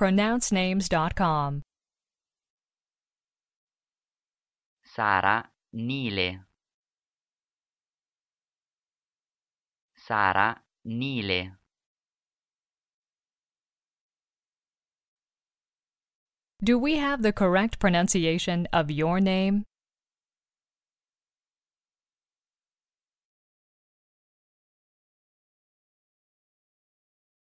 pronouncenames.com. Sara Nile. Sara Nile. Do we have the correct pronunciation of your name?